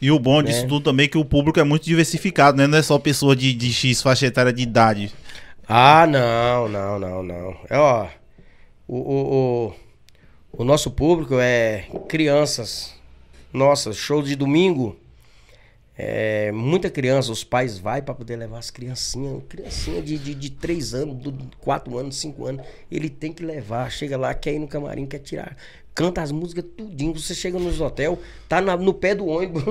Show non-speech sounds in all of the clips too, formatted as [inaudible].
E o bom disso né? tudo também é que o público é muito diversificado, né? Não é só pessoa de, de X faixa etária de idade. Ah, não, não, não, não. É, ó, o, o, o, o nosso público é crianças. Nossa, show de domingo. É, muita criança, os pais vai para poder levar as criancinhas, criancinha de, de, de 3 anos, 4 anos, 5 anos, ele tem que levar, chega lá, quer ir no camarim, quer tirar canta as músicas tudinho. Você chega nos hotel, tá na, no pé do ônibus.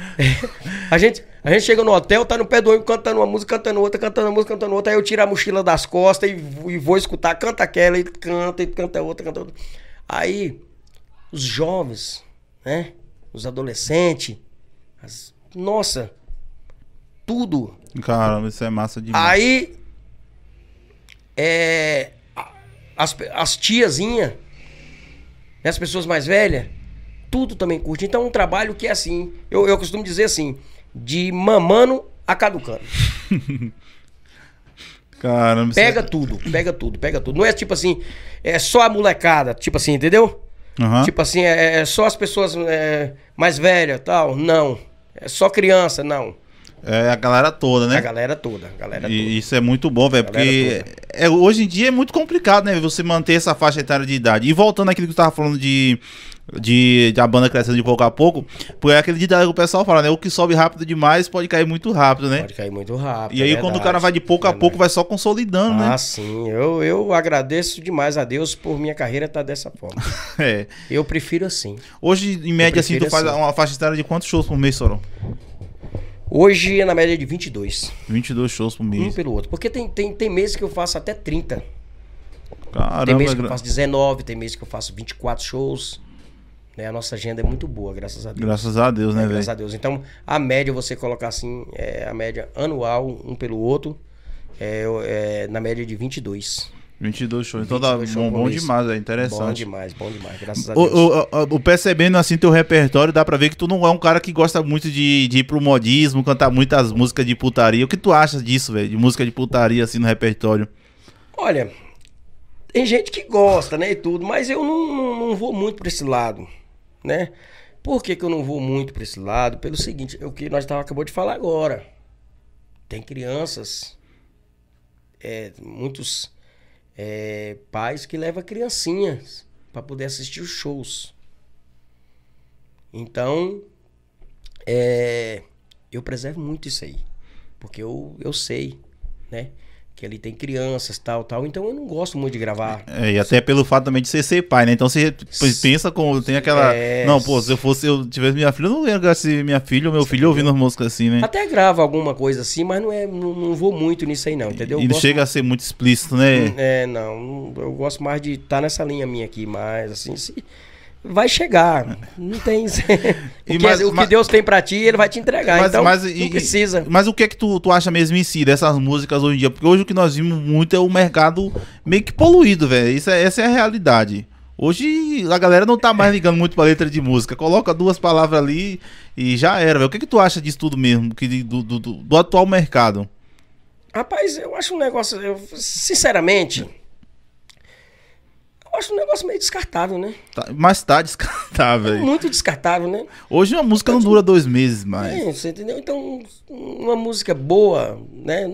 [laughs] a, gente, a gente chega no hotel, tá no pé do ônibus cantando uma música, cantando outra, cantando uma música, cantando outra. Aí eu tiro a mochila das costas e, e vou escutar. Canta aquela e canta, e canta outra, canta outra. Aí, os jovens, né? Os adolescentes. As, nossa, tudo. Caramba, isso é massa demais. Aí, é, as, as tiazinhas e as pessoas mais velhas, tudo também curte. Então, um trabalho que é assim. Eu, eu costumo dizer assim: de mamando a caducando. [laughs] Caramba, é pega você... tudo, pega tudo, pega tudo. Não é tipo assim, é só a molecada, tipo assim, entendeu? Uhum. Tipo assim, é, é, só as pessoas é, mais velhas tal. Não. É só criança, não. É a galera toda, né? A galera toda, a galera toda. isso é muito bom, velho, porque é, hoje em dia é muito complicado, né? Você manter essa faixa etária de idade. E voltando àquilo que tu tava falando de, de, de a banda crescendo de pouco a pouco, porque é aquele ditado que o pessoal fala, né? O que sobe rápido demais pode cair muito rápido, né? Pode cair muito rápido. E aí é quando verdade, o cara vai de pouco a é pouco, vai só consolidando, ah, né? Ah, sim. Eu, eu agradeço demais a Deus por minha carreira estar tá dessa forma. [laughs] é. Eu prefiro assim. Hoje, em média, assim, tu assim. faz uma faixa etária de quantos shows por mês, Sorão? Hoje é na média é de 22. 22 shows por mês. Um pelo outro. Porque tem, tem, tem meses que eu faço até 30. Caramba, tem meses que eu faço 19, tem meses que eu faço 24 shows. Né? A nossa agenda é muito boa, graças a Deus. Graças a Deus, né, é, Graças a Deus. Então, a média, você colocar assim, é a média anual, um pelo outro, é, é na média de 22. 22 shows. Então dá tá bom, bom demais, é interessante. Bom demais, bom demais, graças a Deus. O, o, o, percebendo assim teu repertório, dá pra ver que tu não é um cara que gosta muito de, de ir pro modismo, cantar muitas músicas de putaria. O que tu acha disso, velho? De música de putaria assim no repertório? Olha, tem gente que gosta, né, e tudo, mas eu não, não, não vou muito pra esse lado, né? Por que, que eu não vou muito pra esse lado? Pelo seguinte, é o que nós tava, acabou de falar agora. Tem crianças, é, muitos é, pais que levam criancinhas para poder assistir os shows. Então, é, eu preservo muito isso aí. Porque eu, eu sei, né? que ali tem crianças, tal, tal. Então eu não gosto muito de gravar. É, e até pelo fato também de você ser pai, né? Então você pensa como tem aquela. É... Não, pô, se eu fosse, eu tivesse minha filha, eu não ia gravar se minha filha ou meu filho ouvir ouvindo as músicas assim, né? Até grava alguma coisa assim, mas não é, não, não vou muito nisso aí, não, entendeu? e não chega a ser muito explícito, né? Hum, é, não. Eu gosto mais de estar tá nessa linha minha aqui, mas assim, se, vai chegar. Não tem. [laughs] É- o, que, mas, o que Deus tem para ti, ele vai te entregar. Mas, então, mas, não e, precisa. Mas o que é que tu, tu acha mesmo em si dessas músicas hoje em dia? Porque hoje o que nós vimos muito é o mercado meio que poluído, velho. É, essa é a realidade. Hoje a galera não tá mais ligando muito pra letra de música. Coloca duas palavras ali e já era, velho. O que, é que tu acha disso tudo mesmo? Que, do, do, do, do atual mercado? Rapaz, eu acho um negócio. Eu, sinceramente acho um negócio meio descartável, né? Tá, mas tá descartável. É muito descartável, né? Hoje uma música não dura dois meses mais. É, você entendeu? Então, uma música boa, né?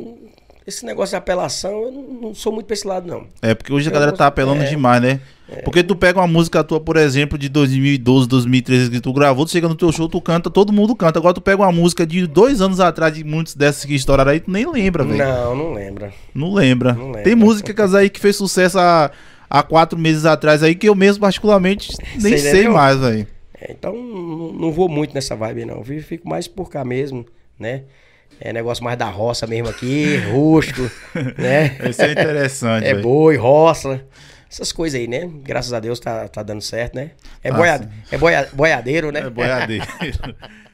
Esse negócio de apelação, eu não sou muito pra esse lado, não. É, porque hoje a galera tá apelando é, demais, né? É. Porque tu pega uma música tua, por exemplo, de 2012, 2013 que tu gravou, tu chega no teu show, tu canta, todo mundo canta. Agora tu pega uma música de dois anos atrás, de muitos dessas que estouraram aí, tu nem lembra, velho. Não, não lembra. Não lembra. Não lembra. Tem músicas aí que fez sucesso há a há quatro meses atrás aí, que eu mesmo particularmente nem sei, sei mais aí. É, então não vou muito nessa vibe não, eu fico mais por cá mesmo, né? É negócio mais da roça mesmo aqui, [laughs] rústico, né? Isso é interessante. é boi, roça. Essas coisas aí, né? Graças a Deus tá, tá dando certo, né? É, tá boia, é boia, boiadeiro, né? É boiadeiro. [laughs]